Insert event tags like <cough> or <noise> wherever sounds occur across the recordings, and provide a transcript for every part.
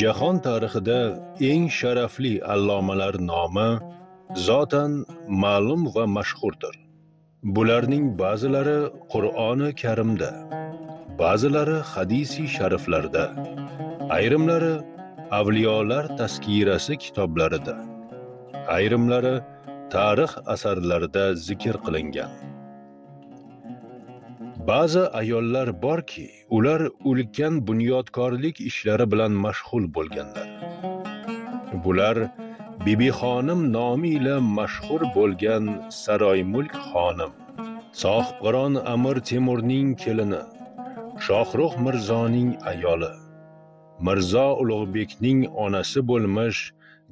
jahon tarixida eng sharafli allomalar nomi zotan ma'lum va mashhurdir bularning ba'zilari qur'oni karimda ba'zilari hadisi shariflarda ayrimlari avliyolar taskirasi kitoblarida ayrimlari tarix asarlarida zikr qilingan ba'zi ayollar borki ular ulkan bunyodkorlik ishlari bilan mashg'ul bo'lganlar bular bibixonim nomi ila mashhur bo'lgan saroymulk xonim sohibqiron amir temurning kelini shohruh mirzoning ayoli mirzo ulug'bekning onasi bo'lmish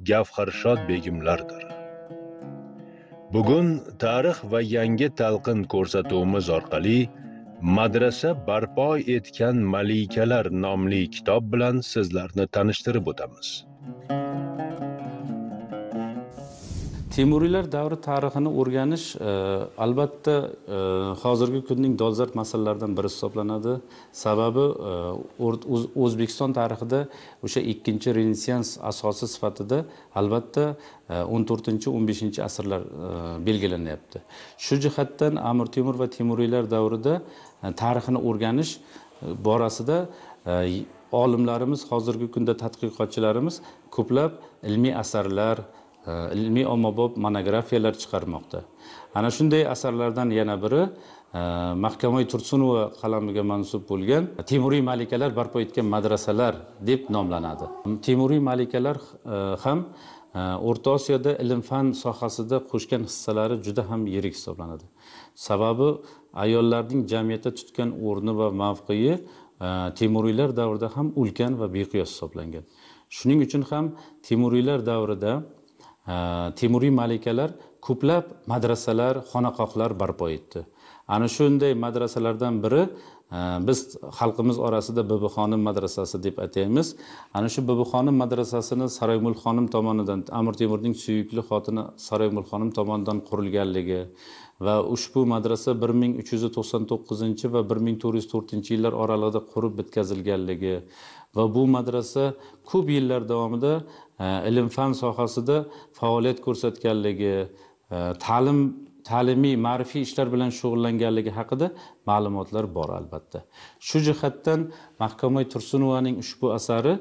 gavharshod begimlardir bugun tarix va yangi talqin ko'rsatuvimiz orqali madrasa barpo etgan malikalar nomli kitob bilan sizlarni tanishtirib o'tamiz temuriylar davri tarixini o'rganish e, albatta e, hozirgi kunning dolzarb masalalaridan biri hisoblanadi sababi e, o'zbekiston tarixida o'sha ikkinchi renessans asosi sifatida albatta o'n to'rtinchi o'n beshinchi asrlar belgilanyapti shu jihatdan amir temur va temuriylar davrida tarixini o'rganish e, borasida e, olimlarimiz hozirgi kunda tadqiqotchilarimiz ko'plab ilmiy asarlar e, ilmiy ommabop monografiyalar chiqarmoqda ana shunday asarlardan yana biri mahkamoy tursunova qalamiga mansub bo'lgan temuriy malikalar barpo etgan madrasalar deb nomlanadi temuriy malikalar ham o'rta osiyoda ilm fan sohasida qo'shgan hissalari juda ham yirik hisoblanadi sababi ayollarning jamiyatda tutgan o'rni va mavqei e, temuriylar davrida ham ulkan va beqiyos hisoblangan shuning uchun ham temuriylar davrida e, temuriy malikalar ko'plab madrasalar xonaqohlar barpo etdi ana shunday madrasalardan biri e, biz xalqimiz orasida bibixonim madrasasi deb ataymiz ana shu bibixonim madrasasini saroymul xonim tomonidan amir temurning suyukli xotini saroymul xonim tomonidan qurilganligi va ushbu madrasa bir ming uch yuz to'qson to'qqizinchi va bir ming to'rt yuz to'rtinchi yillar oralig'ida qurib bitkazilganligi va bu madrasa ko'p yillar davomida e, ilm fan sohasida faoliyat ko'rsatganligi e, ta'lim ta'limiy ma'rifiy ishlar bilan shug'ullanganligi haqida ma'lumotlar bor albatta shu jihatdan mahkamoy tursunovaning ushbu asari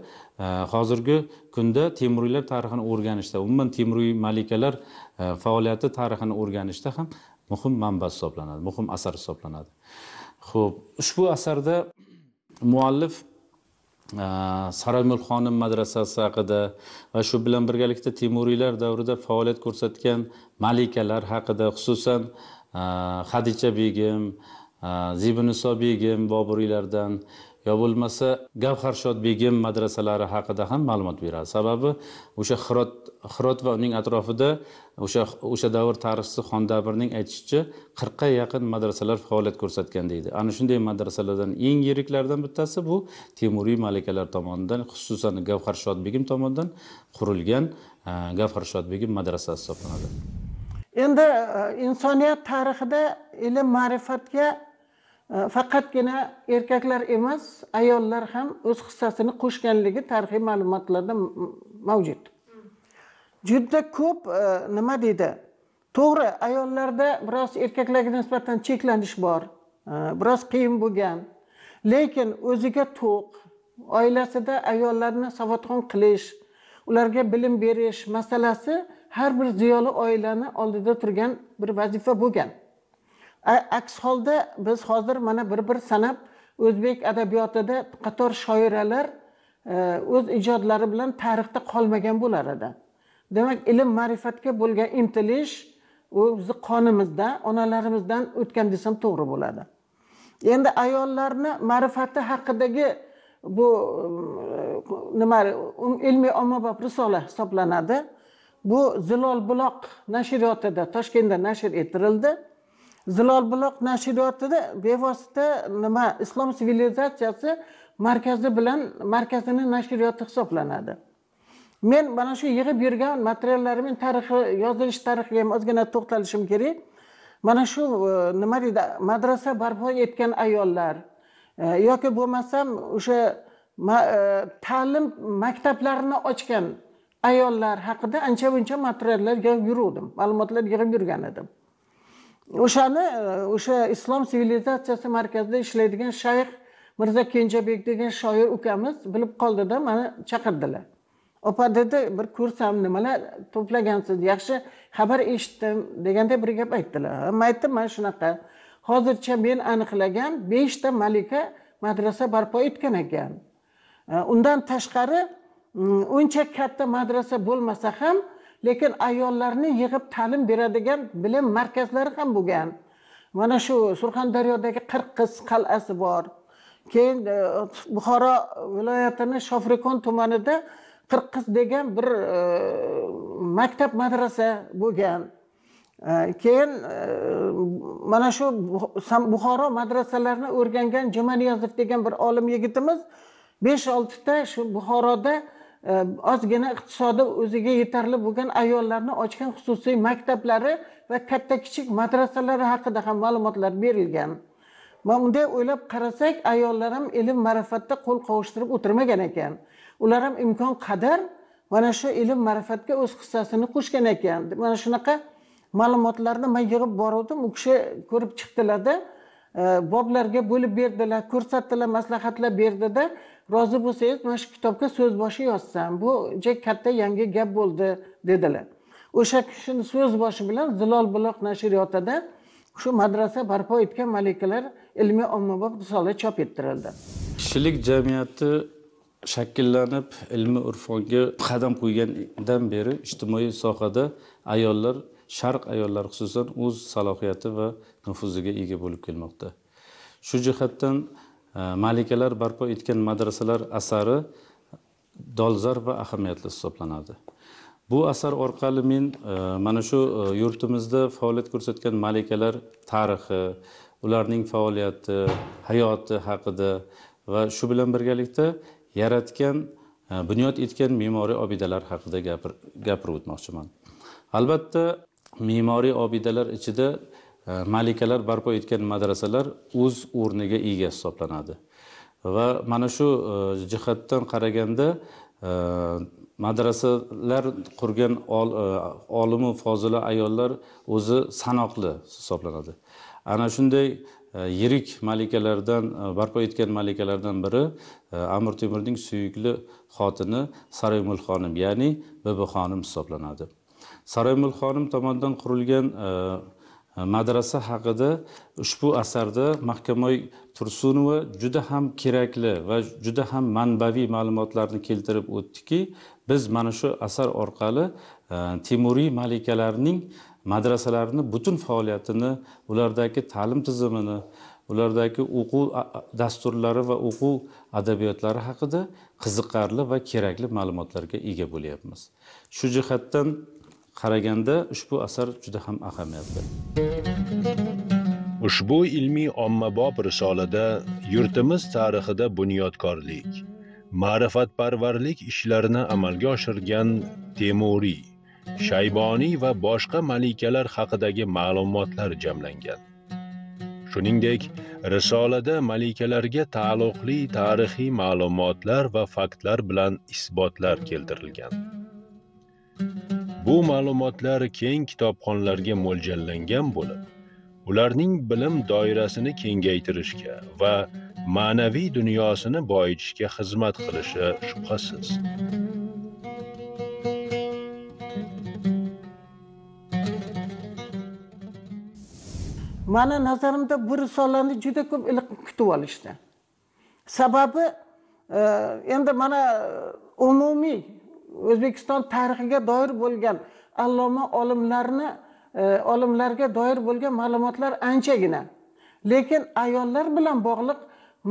e, hozirgi kunda temuriylar tarixini o'rganishda umuman temuriy malikalar faoliyati tarixini o'rganishda ham muhim manba hisoblanadi muhim asar hisoblanadi ho'p ushbu asarda muallif e, saroy mulxonim madrasasi haqida va shu bilan birgalikda temuriylar davrida faoliyat ko'rsatgan malikalar haqida xususan hadicha e, begim e, zibuniso begim boburiylardan yo bo'lmasa gavhar shod begim madrasalari haqida ham ma'lumot beradi sababi o'sha hirot hirot va uning atrofida o'sha o'sha davr tarixchisi xondabirning aytishicha qirqqa yaqin madrasalar faoliyat ko'rsatgan deydi ana shunday madrasalardan eng yiriklaridan bittasi bu temuriy malikalar tomonidan xususan gavhar shod begim tomonidan qurilgan e, gavhar shod begim madrasasi hisoblanadi endi e, insoniyat tarixida ilm ma'rifatga Э, faqatgina erkaklar emas ayollar ham o'z hissasini qo'shganligi tarixiy ma'lumotlarda mavjud juda ko'p e, nima deydi to'g'ri ayollarda biroz erkaklarga nisbatan cheklanish bor e, biroz qiyin bo'lgan lekin o'ziga to'q oilasida ayollarni savodxon qilish ularga bilim berish masalasi har bir ziyoli oilani oldida turgan bir vazifa bo'lgan aks holda biz hozir mana bir bir sanab o'zbek adabiyotida qator shoiralar e, o'z ijodlari bilan tarixda qolmagan bo'lar edi demak ilm ma'rifatga bo'lgan intilish u bizni qonimizda onalarimizdan o'tgan desam to'g'ri bo'ladi endi ayollarni ma'rifati haqidagi bu e, nima um, ilmiy ommabop risola hisoblanadi bu zilol buloq nashriyotida toshkentda nashr ettirildi zilol buloq nashriyotida bevosita nima islom sivilizatsiyasi markazi bilan markazini nashriyoti hisoblanadi men mana shu yig'ib yurgan materiallarimning tarixi yozilish tarixiga ham ozgina to'xtalishim kerak mana shu e, nima deydi madrasa barpo etgan ayollar e, yoki bo'lmasam o'sha e, ta'lim maktablarini ochgan ayollar haqida ancha muncha materiallar yig'ib yuruvdim ma'lumotlar yig'ib yurgan edim o'shani e, o'sha islom sivilizatsiyasi markazida ishlaydigan shayx mirzo kenjabek degan shoir ukamiz bilib qoldida mani chaqirdilar opa dedi bir ko'rsam nimalar to'plagansiz yaxshi xabar eshitdim deganday bir gap aytdilar man aytdim mana shunaqa hozircha men aniqlagan beshta malika madrasa barpo etgan ekan e, undan tashqari uncha katta madrasa bo'lmasa ham lekin ayollarni yig'ib ta'lim beradigan bilim markazlari ham bo'lgan mana shu surxondaryodagi qiz qal'asi bor keyin e, buxoro viloyatini shofrikon tumanida qiz degan bir e, maktab madrasa bo'lgan e, keyin mana shu buxoro madrasalarini o'rgangan jumaniyozov degan bir olim yigitimiz besh oltita shu buxoroda ozgina iqtisodi o'ziga yetarli bo'lgan ayollarni ochgan xususiy maktablari va katta kichik madrasalari haqida ham ma'lumotlar berilgan mana bunday o'ylab qarasak ayollar ham ilm ma'rifatda qo'l qovushtirib o'tirmagan ekan ular ham imkon qadar mana shu ilm ma'rifatga o'z hissasini qo'shgan ekan mana shunaqa ma'lumotlarni man yig'ib boruvdim u kishi ko'rib chiqdilarda boblarga bo'lib berdilar ko'rsatdilar maslahatlar berdida rozi bo'lsangiz mana shu kitobga boshi yozsam bu juda katta yangi gap bo'ldi dedilar o'sha kishini boshi bilan zilol buloq nashriyotida shu madrasa barpo etgan malikalar ilmiy ommabop risola chop ettirildi kishilik jamiyati shakllanib ilmi urfonga qadam qo'ygandan beri ijtimoiy sohada ayollar sharq ayollari xususan o'z salohiyati va nufuziga ega bo'lib kelmoqda shu jihatdan Э, malikalar barpo etgan madrasalar asari dolzarb va ahamiyatli hisoblanadi bu asar orqali men e, mana shu e, yurtimizda faoliyat ko'rsatgan malikalar tarixi ularning faoliyati hayoti haqida va shu bilan birgalikda yaratgan e, bunyod etgan me'moriy obidalar haqida gapirib o'tmoqchiman albatta me'moriy obidalar ichida Э, malikalar barpo etgan madrasalar o'z o'rniga ega hisoblanadi va mana shu e, jihatdan qaraganda e, madrasalar qurgan e, olimu fozila ayollar o'zi sanoqli hisoblanadi ana shunday yirik malikalardan barpo etgan malikalardan biri amir temurning suyukli xotini saroymul xonim ya'ni bibi xonim hisoblanadi saroymul xonim tomonidan qurilgan madrasa haqida ushbu asarda mahkamoy tursunova juda ham kerakli va juda ham manbaviy ma'lumotlarni keltirib o'tdiki biz mana shu asar orqali e, temuriy malikalarning madrasalarini butun faoliyatini ulardagi ta'lim tizimini ulardagi o'quv dasturlari va o'quv adabiyotlari haqida qiziqarli va kerakli ma'lumotlarga ega bo'lyapmiz shu jihatdan qaraganda ushbu asar juda ham ahamiyatli ushbu ilmiy ommabop risolada yurtimiz tarixida bunyodkorlik ma'rifatparvarlik ishlarini amalga oshirgan temuriy shayboniy va boshqa malikalar haqidagi ma'lumotlar jamlangan shuningdek risolada malikalarga taalluqli tarixiy ma'lumotlar va faktlar bilan isbotlar keltirilgan bu ma'lumotlar keng kitobxonlarga mo'ljallangan bo'lib ularning bilim doirasini kengaytirishga va ma'naviy dunyosini boyitishga xizmat qilishi shubhasiz mani nazarimda bu risolani juda ko'p iliq kutib olishdi sababi e, endi mana umumiy o'zbekiston tarixiga doir bo'lgan alloma olimlarni E, olimlarga doir bo'lgan ma'lumotlar anchagina lekin ayollar bilan bog'liq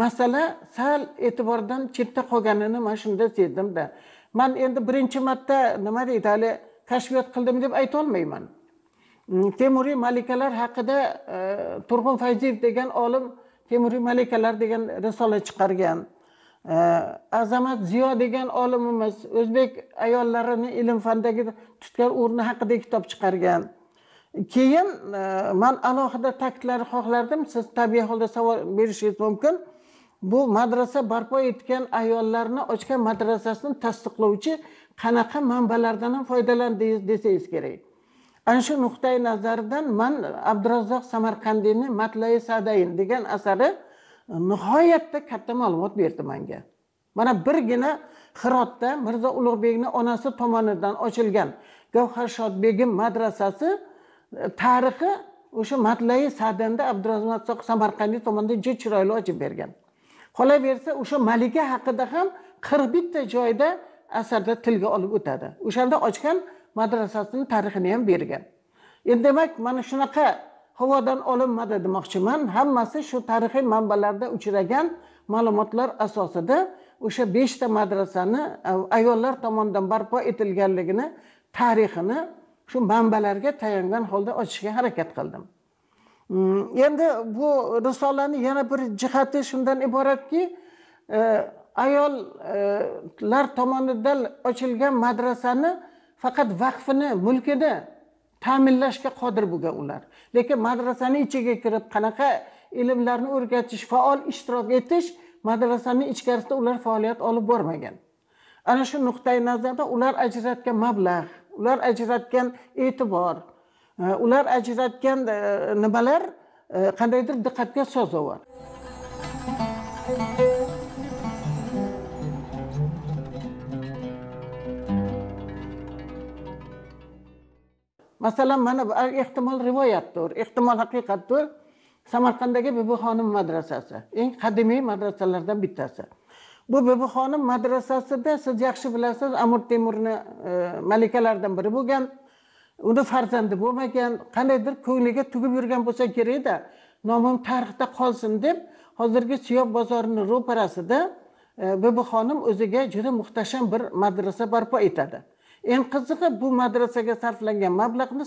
masala sal e'tibordan chetda qolganini mana shunda sezdimda man endi birinchi marta nima deydi hali kashfiyot qildim deb aytolmayman mm, temuriy malikalar haqida e, turg'un fayziyev degan olim temuriy malikalar degan risola chiqargan e, azamat ziyo degan olimimiz o'zbek ayollarini ilm fandagi tutgan o'rni haqida kitob chiqargan keyin e, man alohida ta'kidlashni xohlardim siz tabiiy holda savol berishingiz mumkin bu madrasa barpo etgan ayollarni ochgan madrasasini tasdiqlovchi qanaqa manbalardan ham foydalandingiz desangiz kerak ana shu nuqtai nazardan man abdurazzoq samarqandiyni matlai sadayin degan asari e, nihoyatda katta ma'lumot berdi manga mana birgina hirotda mirzo ulug'bekni onasi tomonidan ochilgan gavharshod begim madrasasi tarixi o'sha matlai sadanda abdurazzoq samarqandiy tomonda juda chiroyli ochib bergan qolaversa o'sha malika haqida ham qirq bitta joyda asarda tilga olib o'tadi o'shanda ochgan madrasasini tarixini ham bergan endi demak mana shunaqa havodan olinmadi demoqchiman hammasi shu tarixiy manbalarda uchragan ma'lumotlar asosida o'sha beshta madrasani ayollar tomonidan barpo etilganligini tarixini shu manbalarga tayangan holda ochishga harakat qildim mm, endi bu risolani yana bir jihati shundan iboratki e, ayollar e, tomonidan ochilgan madrasani faqat vaqfini mulkini ta'minlashga qodir bo'lgan ular lekin madrasani ichiga kirib qanaqa ilmlarni o'rgatish faol ishtirok etish madrasani ichkarisida ular faoliyat olib bormagan ana shu nuqtai nazardan ular ajratgan mablag' ular ajratgan e'tibor e, ular ajratgan e, nimalar e, qandaydir diqqatga sazovor masalan mana bu ehtimol rivoyatdir ehtimol haqiqatdir samarqanddagi bibi xonim madrasasi eng qadimiy madrasalardan bittasi bu xonim madrasasida siz yaxshi bilasiz amir temurni e, malikalaridan biri bo'lgan uni farzandi bo'lmagan qandaydir ko'ngliga tugib yurgan bo'lsa kerakda nomim tarixda qolsin deb hozirgi siyob bozorini ro'parasida e, bibi xonim o'ziga juda muhtasham bir madrasa barpo etadi eng qizig'i bu madrasaga sarflangan mablag'ni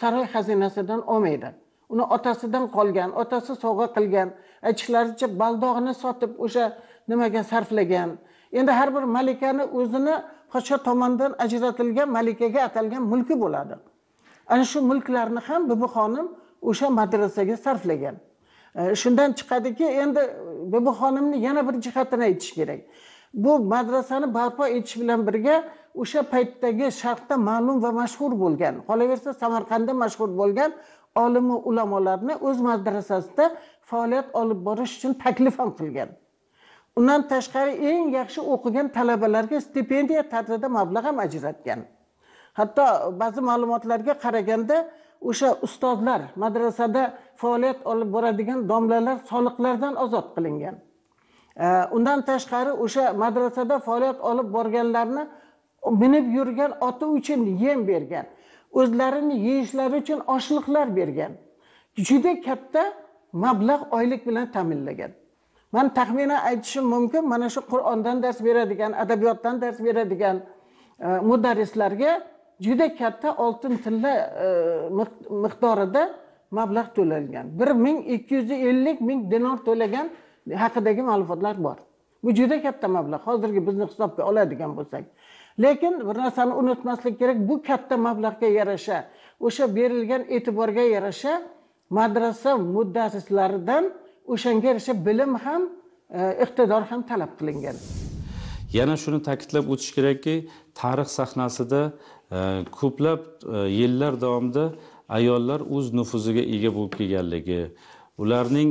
saroy xazinasidan olmaydi uni otasidan qolgan otasi sovg'a qilgan aytishlaricha baldog'ini sotib o'sha nimaga sarflagan endi har bir malikani o'zini podsho tomonidan ajratilgan malikaga atalgan mulki bo'ladi ana shu mulklarni ham bibi xonim o'sha madrasaga sarflagan e, shundan chiqadiki endi bibi xonimni yana bir jihatini aytish kerak bu madrasani barpo etish bilan birga o'sha paytdagi sharqda ma'lum va mashhur bo'lgan qolaversa samarqandda mashhur bo'lgan olimi ulamolarni o'z madrasasida faoliyat olib borish uchun taklif ham qilgan undan tashqari eng yaxshi o'qigan talabalarga stipendiya tarzida mablag' ham ajratgan hatto ba'zi ma'lumotlarga qaraganda o'sha ustozlar madrasada faoliyat olib boradigan domlalar soliqlardan ozod qilingan undan tashqari o'sha madrasada faoliyat olib borganlarni minib yurgan oti uchun yem bergan o'zlarini yeyishlari uchun oshliqlar bergan juda katta mablag' oylik bilan ta'minlagan man taxminan aytishim mumkin mana shu qur'ondan dars beradigan adabiyotdan dars beradigan e, mudarrislarga juda katta oltin tilla e, miqdorida mablag' to'langan bir ming ikki yuz ellik ming dinor to'lagan haqidagi ma'lumotlar bor bu juda katta mablag' hozirgi bizni hisobga oladigan bo'lsak lekin bir narsani unutmaslik kerak bu katta mablag'ga yarasha o'sha berilgan e'tiborga yarasha madrasa mudarrislaridan o'shanga yarasha bilim ham e, iqtidor ham talab qilingan yana shuni ta'kidlab o'tish kerakki tarix sahnasida e, ko'plab e, yillar davomida ayollar o'z nufuziga ega bo'lib kelganligi ularning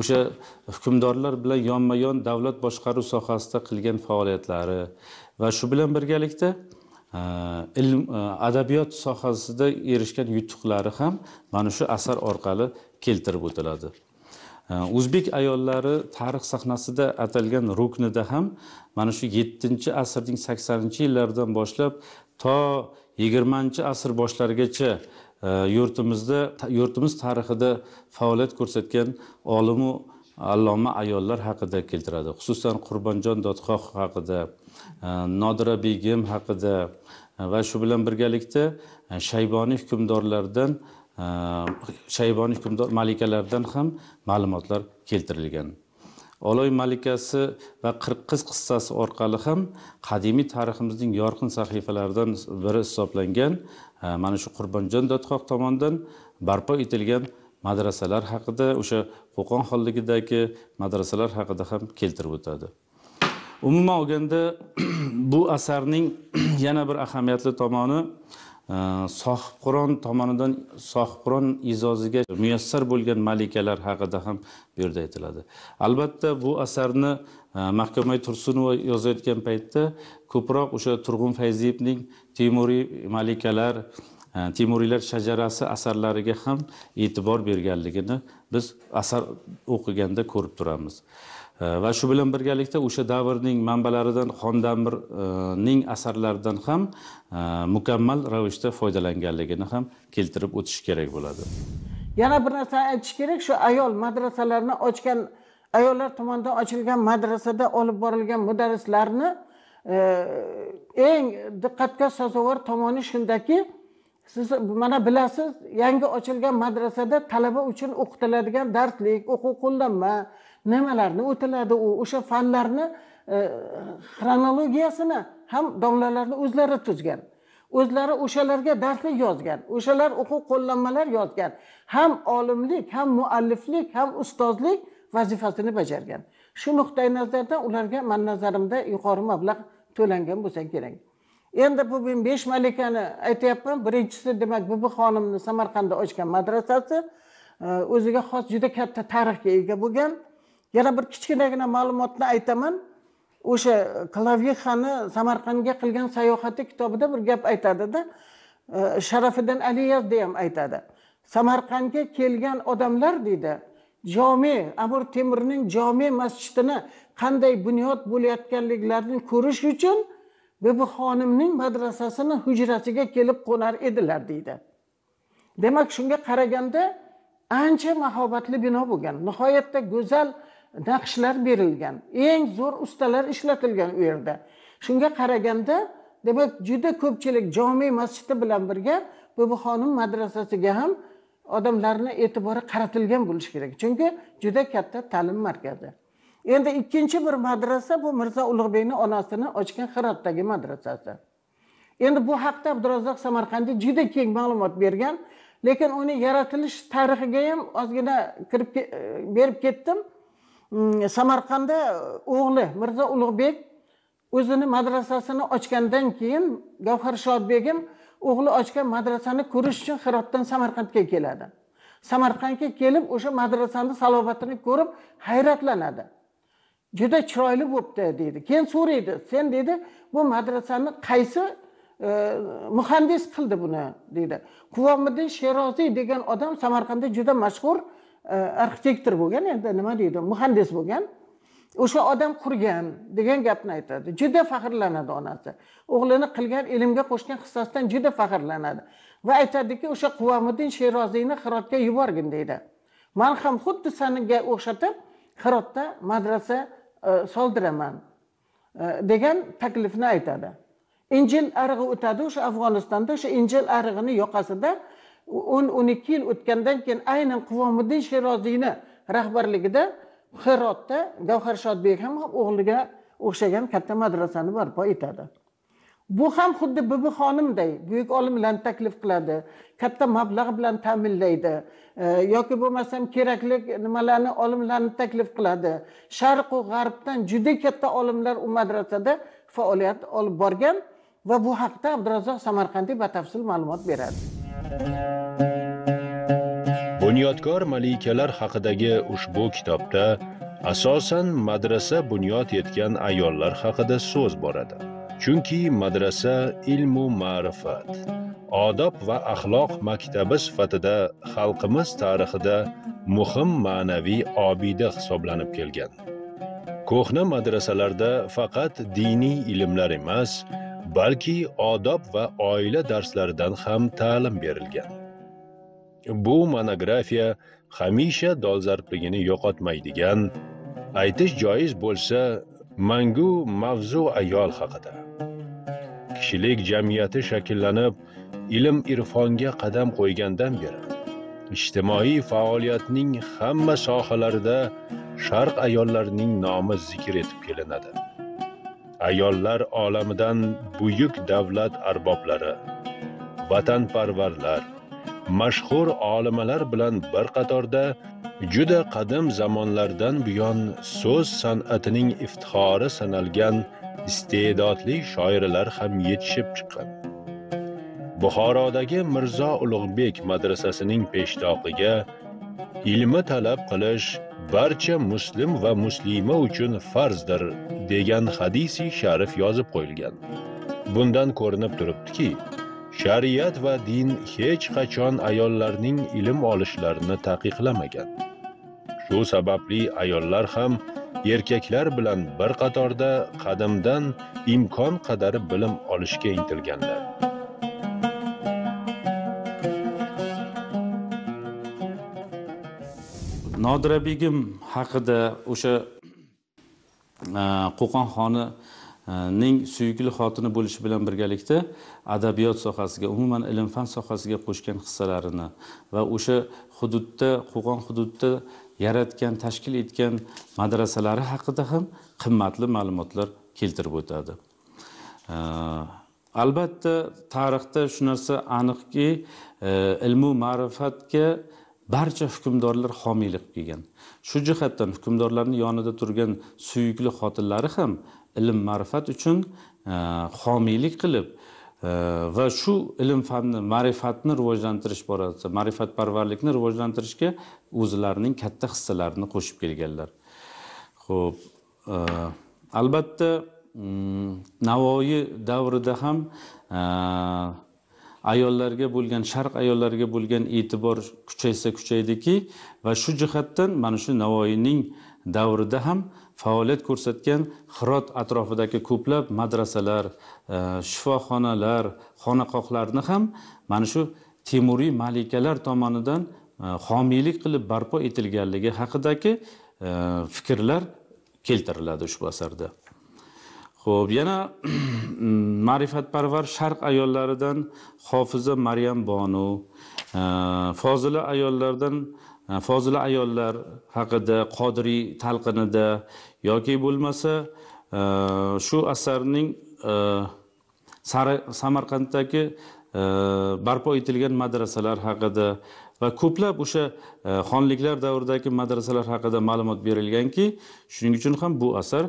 o'sha hukmdorlar bilan yonma yon davlat boshqaruv sohasida qilgan faoliyatlari va shu bilan birgalikda ilm adabiyot sohasida erishgan yutuqlari ham mana shu asar orqali keltirib o'tiladi o'zbek ayollari tarix sahnasida atalgan ruknida ham mana shu yettinchi asrning saksoninchi yillaridan boshlab to yigirmanchi asr boshlarigacha e, yurtimizda yurtimiz tarixida faoliyat ko'rsatgan olimu alloma ayollar haqida keltiradi xususan qurbonjon dodxoh haqida e, nodira begim haqida e, va shu bilan birgalikda shayboniy hukmdorlardan Ehm, shayboniy hukmdor malikalaridan ham ma'lumotlar keltirilgan oloy malikasi va qirqqiz qissasi orqali ham qadimiy tariximizning yorqin sahifalaridan biri hisoblangan e, mana shu qurbonjon dodxoh tomonidan barpo etilgan madrasalar haqida o'sha qo'qon xonligidagi madrasalar haqida ham keltirib o'tadi umuman olganda <clears throat> bu asarning <clears throat> yana bir ahamiyatli tomoni Э, sohibquron tomonidan sohibquron izoziga muyassar bo'lgan malikalar haqida ham bu yerda aytiladi albatta bu asarni e, mahkamay tursunova yozayotgan paytda ko'proq o'sha turg'un fayziyevning temuriy malikalar e, temuriylar shajarasi asarlariga ham e'tibor berganligini biz asar o'qiganda ko'rib turamiz Э, va shu bilan birgalikda o'sha davrning manbalaridan xondamirning asarlaridan ham э, mukammal ravishda foydalanganligini ham keltirib o'tish kerak bo'ladi yana bir narsa aytish kerak shu ayol madrasalarini ochgan ayollar tomonidan ochilgan madrasada olib borilgan mudarrislarni e, eng diqqatga sazovor tomoni shundaki siz mana bilasiz yangi ochilgan madrasada talaba uchun o'qitiladigan darslik o'quv qo'llanma nimalarni o'tiladi u o'sha fanlarni e, xronologiyasini ham domlalarni o'zlari tuzgan o'zlari o'shalarga darslik yozgan o'shalar o'quv qo'llanmalar yozgan ham olimlik ham mualliflik ham ustozlik vazifasini bajargan shu nuqtai nazardan ularga mani nazarimda yuqori mablag' to'langan bo'lsa kerak endi bu men besh malikani aytyapman birinchisi demak bibi xonimni samarqandda ochgan madrasasi e, o'ziga xos juda katta tarixga ega bo'lgan yana bir kichkinagina ma'lumotni aytaman o'sha klavyexani samarqandga qilgan sayohati kitobida bir gap aytadida e, sharafiddin aliyev deya ham aytadi samarqandga kelgan odamlar deydi jome amir temurning jome masjidini qanday bunyod bo'layotganliklarini ko'rish uchun bibi xonimning madrasasini hujrasiga kelib qo'nar edilar deydi demak shunga qaraganda ancha mahobatli bino bo'lgan nihoyatda go'zal naqshlar berilgan eng zo'r ustalar ishlatilgan u yerda shunga qaraganda demak juda ko'pchilik jome masjidi bilan birga buvi xonim madrasasiga ham odamlarni e'tibori qaratilgan bo'lishi kerak chunki juda katta ta'lim markazi endi ikkinchi bir madrasa bu mirzo ulug'bekni onasini ochgan hirotdagi madrasasi endi bu haqida abdurazzoq samarqandiy juda keng ma'lumot bergan lekin uni yaratilish tarixiga ham ozgina kirib e, berib ketdim samarqandda e, o'g'li mirzo ulug'bek o'zini madrasasini ochgandan keyin gavhar shodbegim o'g'li ochgan madrasani ko'rish uchun hirotdan samarqandga keladi samarqandga kelib o'sha madrasani salobatini ko'rib hayratlanadi juda chiroyli bo'libdi deydi keyin so'raydi sen deydi bu madrasani qaysi e, muhandis qildi buni deydi quvomiddin sheroziy degan odam samarqandda juda mashhur Eh, arxitektor bo'lgan endi nima deydi muhandis bo'lgan o'sha odam qurgan degan gapni aytadi juda faxrlanadi onasi o'g'lini qilgan ilmga qo'shgan hissasidan juda faxrlanadi va aytadiki o'sha quvomiddin sheroziyni hirotga yuborgin deydi man ham xuddi saniga o'xshatib hirotda madrasa eh, soldiraman eh, degan taklifni aytadi injil arig'i o'tadi o'sha afg'onistonda o'sha injil arig'ini yoqasida o'n o'n ikki yil o'tgandan keyin aynan quvomiddin sheroziyni rahbarligida xirotda gavhar shodbek ham o'g'liga o'xshagan katta madrasani barpo etadi bu ham xuddi bibi xonimday buyuk olimlarni taklif qiladi katta mablag' bilan ta'minlaydi e, yoki bo'lmasam kerakli nimalarni olimlarni taklif qiladi sharqu g'arbdan juda katta olimlar u madrasada faoliyat olib borgan va bu haqda abdurazzoq samarqandiy batafsil ma'lumot beradi bunyodkor malikalar haqidagi ushbu kitobda asosan madrasa bunyod etgan ayollar haqida so'z boradi chunki madrasa ilmu ma'rifat odob va axloq maktabi sifatida xalqimiz tarixida muhim ma'naviy obida hisoblanib kelgan ko'hna madrasalarda faqat diniy ilmlar emas balki odob va oila darslaridan ham ta'lim berilgan bu monografiya hamisha dolzarbligini yo'qotmaydigan aytish joiz bo'lsa mangu mavzu ayol haqida kishilik jamiyati shakllanib ilm irfonga qadam qo'ygandan beri ijtimoiy faoliyatning hamma sohalarida sharq ayollarining nomi zikr etib kelinadi ayollar olamidan buyuk davlat arboblari vatanparvarlar mashhur olimalar bilan bir qatorda juda qadim zamonlardan buyon so'z san'atining iftixori sanalgan iste'dodli shoirlar ham yetishib chiqqan buxorodagi mirzo ulug'bek madrasasining peshtoqiga ilmi talab qilish barcha muslim va muslima uchun farzdir degan hadisi sharif yozib qo'yilgan bundan ko'rinib turibdiki shariat va din hech qachon ayollarning ilm olishlarini taqiqlamagan shu sababli ayollar ham erkaklar bilan bir qatorda qadimdan imkon qadar bilim olishga intilganlar nodira begim haqida o'sha e, qo'qon xonining e, suyukli xotini bo'lishi bilan birgalikda adabiyot sohasiga umuman ilm fan sohasiga qo'shgan hissalarini va o'sha hududda qo'qon hududida yaratgan tashkil etgan madrasalari haqida ham qimmatli ma'lumotlar keltirib o'tadi e, albatta tarixda shu narsa aniqki ilmu ma'rifatga barcha hukmdorlar homiylik qilgan shu jihatdan hukmdorlarni yonida turgan suyukli xotinlari ham ilm ma'rifat uchun e, homiylik qilib e, va shu ilm fanni ma'rifatni rivojlantirish borasida ma'rifatparvarlikni rivojlantirishga o'zlarining katta hissalarini qo'shib kelganlar ho'p e, albatta mm, navoiy davrida ham ayollarga bo'lgan sharq ayollariga bo'lgan e'tibor kuchaysa kuchaydiki va shu jihatdan mana shu navoiyning davrida ham faoliyat ko'rsatgan hirot atrofidagi ko'plab madrasalar e, shifoxonalar xonaqohlarni ham mana shu temuriy malikalar tomonidan e, homiylik qilib barpo etilganligi haqidagi e, fikrlar keltiriladi ushbu asarda xo'p yana <clears throat> ma'rifatparvar sharq ayollaridan hofiza maryam bonu e, fozila ayollardan e, fozila ayollar haqida qodiriy talqinida yoki bo'lmasa e, shu asarning samarqanddagi barpo etilgan madrasalar haqida va ko'plab o'sha xonliklar davridagi madrasalar haqida ma'lumot berilganki shuning uchun ham bu asar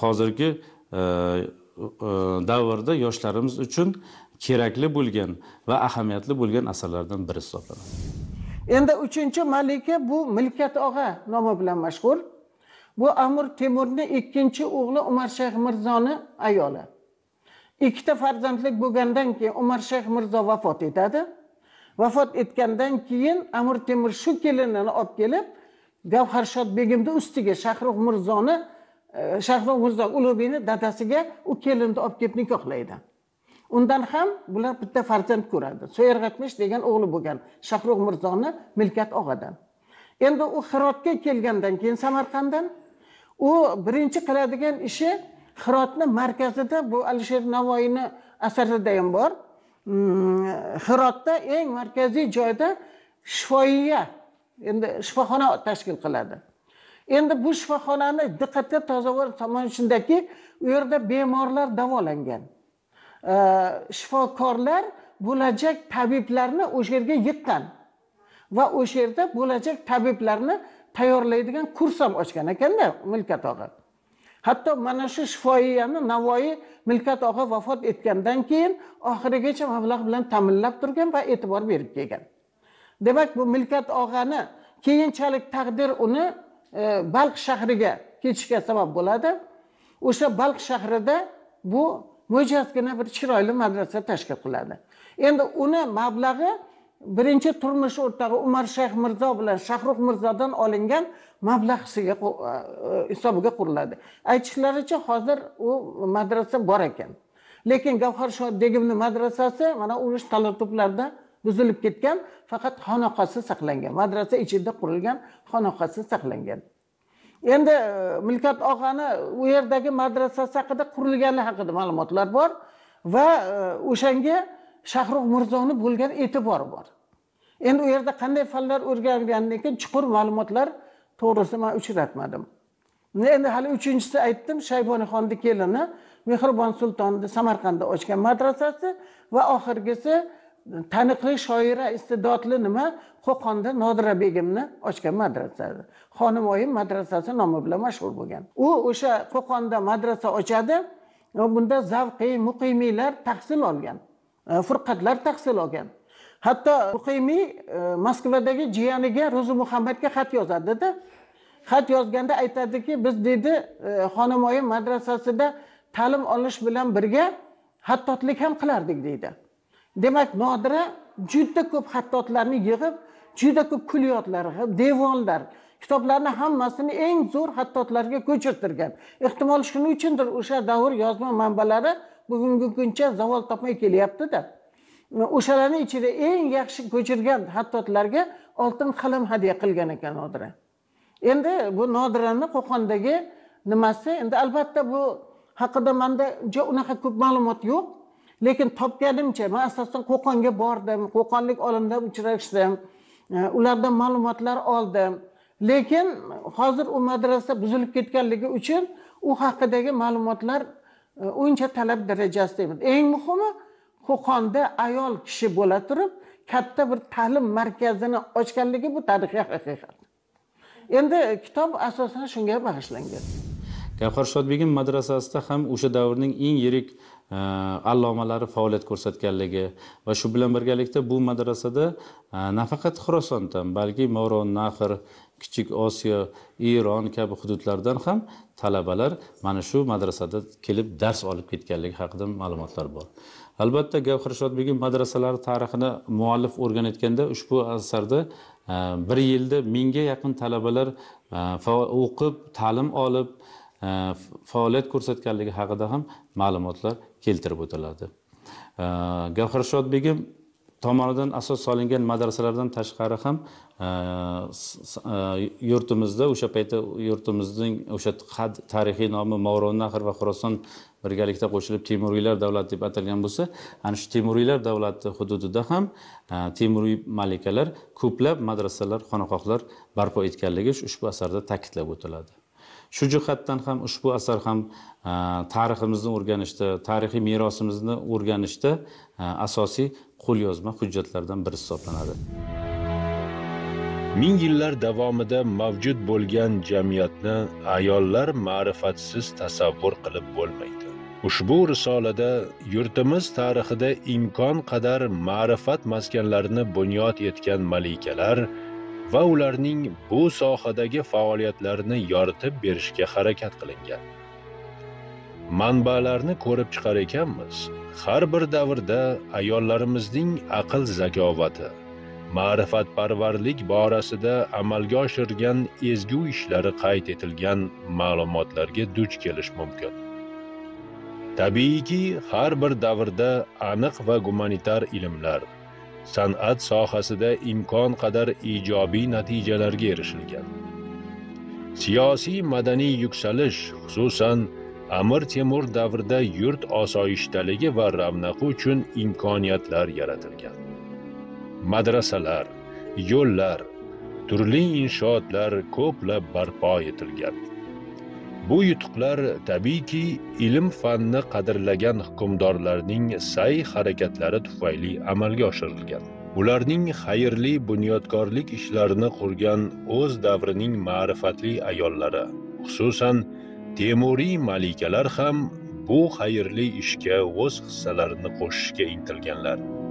hozirgi Э, э, davrda yoshlarimiz uchun kerakli bo'lgan va ahamiyatli bo'lgan asarlardan biri hisoblanadi endi uchinchi malika bu milkat og'a nomi bilan mashhur bu amir temurni ikkinchi o'g'li umar mirzoni ayoli ikkita farzandlik bo'lgandan keyin umar mirzo vafot etadi vafot etgandan keyin amir temur shu kelinini olib kelib gavharshod begimni ustiga shahrux mirzoni shahzod mirzo ulug'bekni dadasiga u kelinni olib kelib nikohlaydi undan ham bular bitta farzand ko'radi so'yarg'atmish degan o'g'li bo'lgan shahrug' mirzoni milkat og'adan endi u hirotga kelgandan keyin samarqanddan u birinchi qiladigan ishi hirotni markazida bu alisher navoiyni asarida ham bor mm, hirotda eng markaziy joyda shifoiya endi shifoxona tashkil qiladi endi bu shifoxonani diqqatga tozavor tomoni shundaki u yerda bemorlar davolangan shifokorlar bo'lajak tabiblarni o'sha yerga yiqqan va o'sha yerda bo'lajak tabiblarni tayyorlaydigan kurs ham ochgan ekanda milkat og'a hatto mana shu shifoiyani navoiy milkat og'a vafot etgandan keyin oxirigacha mablag' bilan ta'minlab turgan va e'tibor berib kelgan demak bu milkat og'ani keyinchalik taqdir uni E, balq shahriga ketishga sabab bo'ladi o'sha balq shahrida bu mo'jazgina bir chiroyli madrasa tashkil qiladi endi uni mablag'i birinchi turmush o'rtog'i umar shayx mirzo bilan shahruh mirzodan olingan mablag' e, hisobiga quriladi aytishlaricha hozir u madrasa bor ekan lekin gavhar shodbegimni madrasasi mana urush talatuplarda buzilib ketgan faqat xonaqosi saqlangan madrasa ichida qurilgan xonaqosi saqlangan endi e, milkat og'ani u yerdagi madrasasi haqida qurilgani haqida ma'lumotlar bor va e, o'shanga shahrug' mirzoni bo'lgan e'tibori bor endi u yerda qanday fanlar o'rgangandan keyin chuqur ma'lumotlar to'g'risida man uchratmadim endi hali uchinchisi aytdim shayboniyxonni kelini mehribon sultonni samarqandda ochgan madrasasi va oxirgisi taniqli shoira iste'dodli nima qo'qonda nodira begimni ochgan madrasasi xonim oyim madrasasi nomi bilan mashhur bo'lgan u o'sha qo'qonda madrasa ochadi va bunda zavqiy muqimiylar tahsil olgan e, furqatlar tahsil olgan hatto muqimiy e, moskvadagi jiyaniga ro'zi muhammadga xat yozadida xat yozganda aytadiki biz deydi e, xonim oyim madrasasida ta'lim olish bilan birga hattotlik ham qilardik deydi demak nodira juda ko'p xattotlarni yig'ib juda ko'p kulyotlar devonlar kitoblarni hammasini eng zo'r xattotlarga ko'chirtirgan ehtimol shuning uchundir o'sha davr yozma manbalari bugungi kuncha zavol topmay kelyaptida o'shalarni ichida eng yaxshi ko'chirgan xattotlarga oltin qalam hadya qilgan ekan nodira endi bu nodirani qo'qondagi nimasi endi albatta bu haqida manda unaqa ko'p ma'lumot yo'q lekin topganimcha man asosan qo'qonga bordim qo'qonlik olimlar uchrashdim e, ulardan ma'lumotlar oldim lekin hozir u madrasa buzilib ketganligi uchun u haqidagi ma'lumotlar e, uncha talab darajasida emas eng muhimi qo'qonda ayol kishi bo'la turib katta bir ta'lim markazini ochganligi bu tarixiy haqiqat endi kitob asosan shunga bag'ishlangan gavhar shodbegim madrasasida ham o'sha davrning eng yirik allomalari faoliyat ko'rsatganligi va shu bilan birgalikda bu madrasada e, nafaqat xurosondan balki moron nahr kichik osiyo eron kabi hududlardan ham talabalar mana shu madrasada kelib dars olib ketganligi haqida ma'lumotlar bor albatta gavhar shodbegim madrasalari tarixini muallif o'rganayotganda ushbu asarda e, bir yilda mingga yaqin talabalar e, o'qib ta'lim olib faoliyat ko'rsatganligi haqida ham ma'lumotlar keltirib o'tiladi gavhar begim tomonidan asos solingan madrasalardan tashqari ham e, yurtimizda o'sha paytda yurtimizning o'sha qad tarixiy nomi mavronnahr va xuroson birgalikda qo'shilib temuriylar davlati deb atalgan bo'lsa ana shu temuriylar davlati hududida ham e, temuriy malikalar ko'plab madrasalar xonaqohlar barpo etganligi ushbu asarda ta'kidlab o'tiladi shu jihatdan ham ushbu asar ham e, tariximizni o'rganishda tarixiy merosimizni o'rganishda e, asosiy qo'lyozma hujjatlardan biri hisoblanadi ming yillar davomida mavjud bo'lgan jamiyatni ayollar ma'rifatsiz tasavvur qilib bo'lmaydi ushbu risolada yurtimiz tarixida imkon qadar ma'rifat maskanlarini bunyod etgan malikalar va ularning bu sohadagi faoliyatlarini yoritib berishga harakat qilingan manbalarni ko'rib chiqar ekanmiz har bir davrda ayollarimizning aql zakovati ma'rifatparvarlik borasida amalga oshirgan ezgu ishlari qayd etilgan ma'lumotlarga duch kelish mumkin tabiiyki har bir davrda aniq va gumanitar ilmlar san'at sohasida imkon qadar ijobiy natijalarga erishilgan siyosiy madaniy yuksalish xususan amir temur davrida yurt osoyishtaligi va ravnaqi uchun imkoniyatlar yaratilgan madrasalar yo'llar turli inshootlar ko'plab barpo etilgan bu yutuqlar tabiiyki ilm fanni qadrlagan hukmdorlarning sa'y harakatlari tufayli amalga oshirilgan ularning xayrli bunyodkorlik ishlarini qurgan o'z davrining ma'rifatli ayollari xususan temuriy malikalar ham bu xayrli ishga o'z hissalarini qo'shishga intilganlar